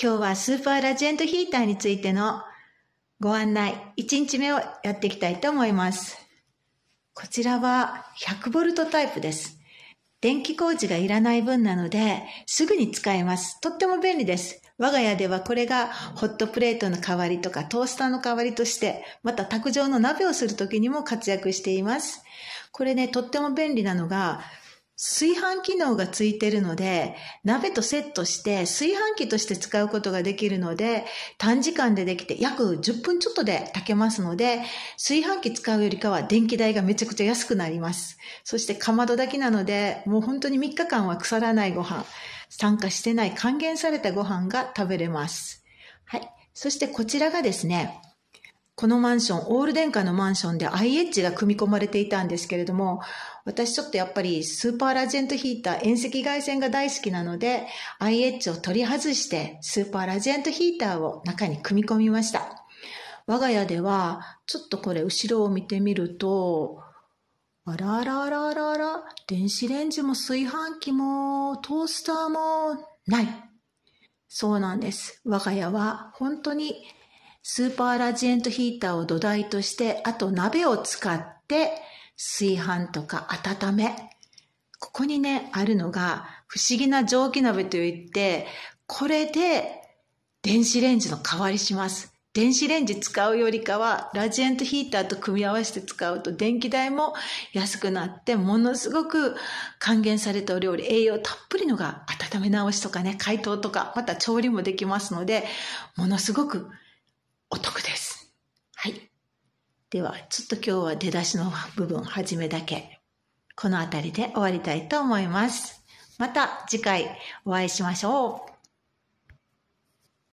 今日はスーパーラジエントヒーターについてのご案内、1日目をやっていきたいと思います。こちらは 100V タイプです。電気工事がいらない分なので、すぐに使えます。とっても便利です。我が家ではこれがホットプレートの代わりとかトースターの代わりとして、また卓上の鍋をするときにも活躍しています。これね、とっても便利なのが、炊飯機能がついてるので、鍋とセットして炊飯器として使うことができるので、短時間でできて約10分ちょっとで炊けますので、炊飯器使うよりかは電気代がめちゃくちゃ安くなります。そしてかまどだけなので、もう本当に3日間は腐らないご飯、酸化してない還元されたご飯が食べれます。はい。そしてこちらがですね、このマンション、オール電化のマンションで IH が組み込まれていたんですけれども、私ちょっとやっぱりスーパーラジェントヒーター、遠赤外線が大好きなので、IH を取り外してスーパーラジェントヒーターを中に組み込みました。我が家では、ちょっとこれ後ろを見てみると、あらあらあらあらあら、電子レンジも炊飯器もトースターもない。そうなんです。我が家は本当にスーパーラジエントヒーターを土台として、あと鍋を使って炊飯とか温め。ここにね、あるのが不思議な蒸気鍋といって、これで電子レンジの代わりします。電子レンジ使うよりかは、ラジエントヒーターと組み合わせて使うと電気代も安くなって、ものすごく還元されたお料理、栄養たっぷりのが温め直しとかね、解凍とか、また調理もできますので、ものすごくお得です。はい。では、ちょっと今日は出だしの部分、はじめだけ、この辺りで終わりたいと思います。また次回お会いしましょう。